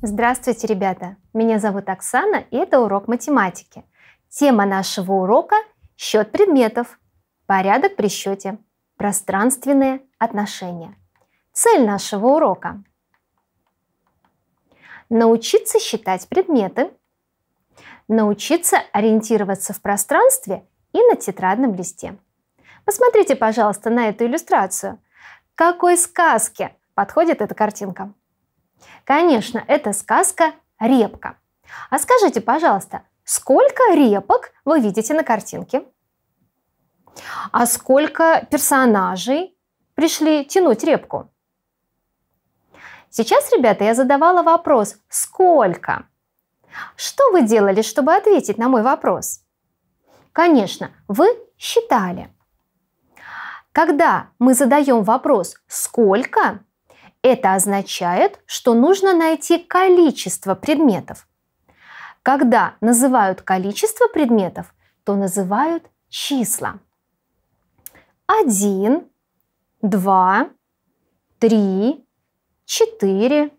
Здравствуйте, ребята! Меня зовут Оксана, и это урок математики. Тема нашего урока – счет предметов, порядок при счете, пространственные отношения. Цель нашего урока – научиться считать предметы, научиться ориентироваться в пространстве и на тетрадном листе. Посмотрите, пожалуйста, на эту иллюстрацию. какой сказке подходит эта картинка? Конечно, это сказка «Репка». А скажите, пожалуйста, сколько репок вы видите на картинке? А сколько персонажей пришли тянуть репку? Сейчас, ребята, я задавала вопрос «Сколько?». Что вы делали, чтобы ответить на мой вопрос? Конечно, вы считали. Когда мы задаем вопрос «Сколько?», это означает, что нужно найти количество предметов. Когда называют количество предметов, то называют числа. 1, 2, 3, 4,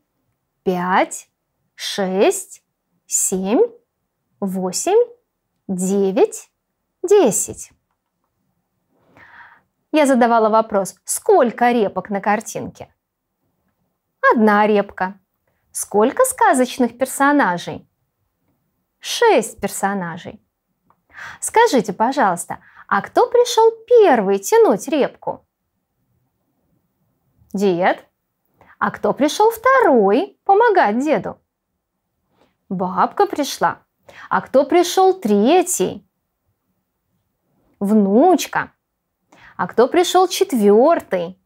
5, 6, 7, 8, 9, 10. Я задавала вопрос, сколько репок на картинке? одна репка. Сколько сказочных персонажей? Шесть персонажей. Скажите, пожалуйста, а кто пришел первый тянуть репку? Дед. А кто пришел второй помогать деду? Бабка пришла. А кто пришел третий? Внучка. А кто пришел четвертый?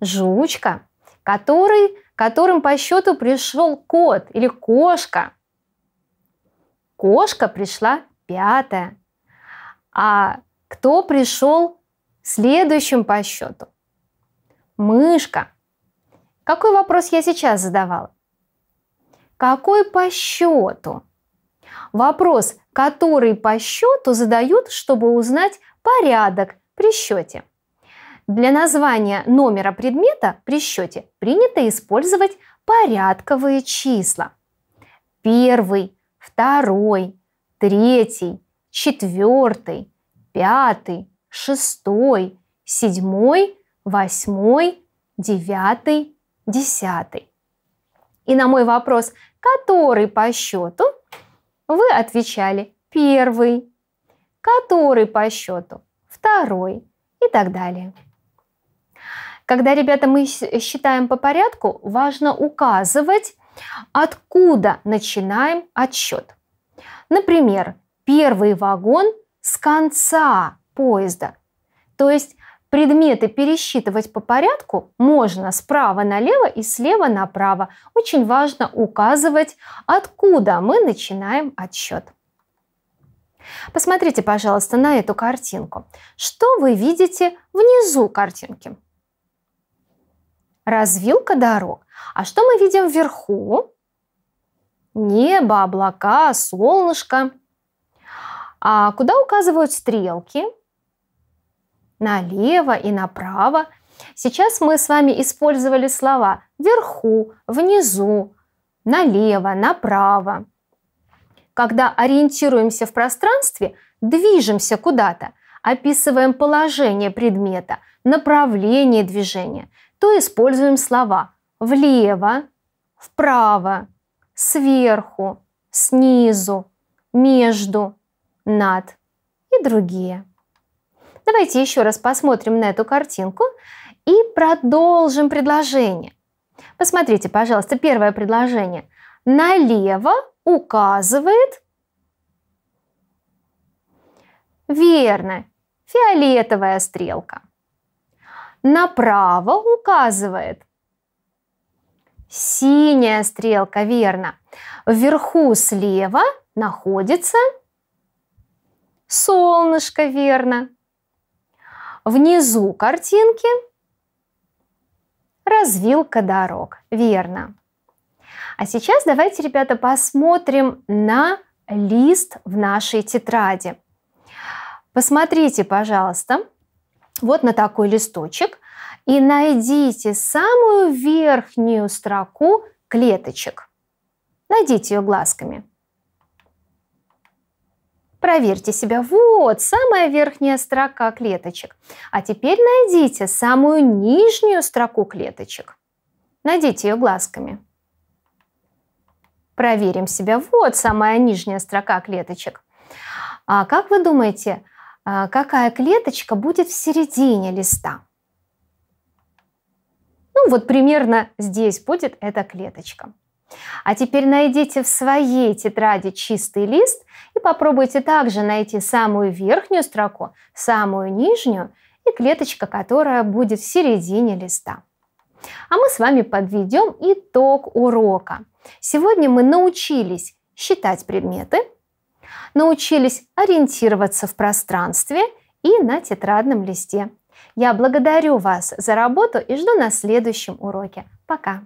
Жучка который, которым по счету пришел кот или кошка. Кошка пришла пятая. А кто пришел следующим по счету? Мышка. Какой вопрос я сейчас задавала? Какой по счету? Вопрос, который по счету задают, чтобы узнать порядок при счете – для названия номера предмета при счете принято использовать порядковые числа. Первый, второй, третий, четвертый, пятый, шестой, седьмой, восьмой, девятый, десятый. И на мой вопрос, который по счету, вы отвечали первый, который по счету второй и так далее. Когда, ребята, мы считаем по порядку, важно указывать, откуда начинаем отсчет. Например, первый вагон с конца поезда. То есть предметы пересчитывать по порядку можно справа налево и слева направо. Очень важно указывать, откуда мы начинаем отсчет. Посмотрите, пожалуйста, на эту картинку. Что вы видите внизу картинки? развилка дорог. А что мы видим вверху? Небо, облака, солнышко. А куда указывают стрелки? Налево и направо. Сейчас мы с вами использовали слова вверху, внизу, налево, направо. Когда ориентируемся в пространстве, движемся куда-то, описываем положение предмета, направление движения – то используем слова влево, вправо, сверху, снизу, между, над и другие. Давайте еще раз посмотрим на эту картинку и продолжим предложение. Посмотрите, пожалуйста, первое предложение. Налево указывает... Верно, фиолетовая стрелка направо указывает. Синяя стрелка, верно. Вверху слева находится солнышко, верно. Внизу картинки развилка дорог, верно. А сейчас давайте, ребята, посмотрим на лист в нашей тетради. Посмотрите, пожалуйста, вот на такой листочек и найдите самую верхнюю строку клеточек. Найдите ее глазками. Проверьте себя. Вот самая верхняя строка клеточек. А теперь найдите самую нижнюю строку клеточек. Найдите ее глазками. Проверим себя. Вот самая нижняя строка клеточек. А как вы думаете, а, какая клеточка будет в середине листа. Ну вот примерно здесь будет эта клеточка. А теперь найдите в своей тетради чистый лист и попробуйте также найти самую верхнюю строку, самую нижнюю и клеточка, которая будет в середине листа. А мы с вами подведем итог урока. Сегодня мы научились считать предметы – научились ориентироваться в пространстве и на тетрадном листе. Я благодарю вас за работу и жду на следующем уроке. Пока!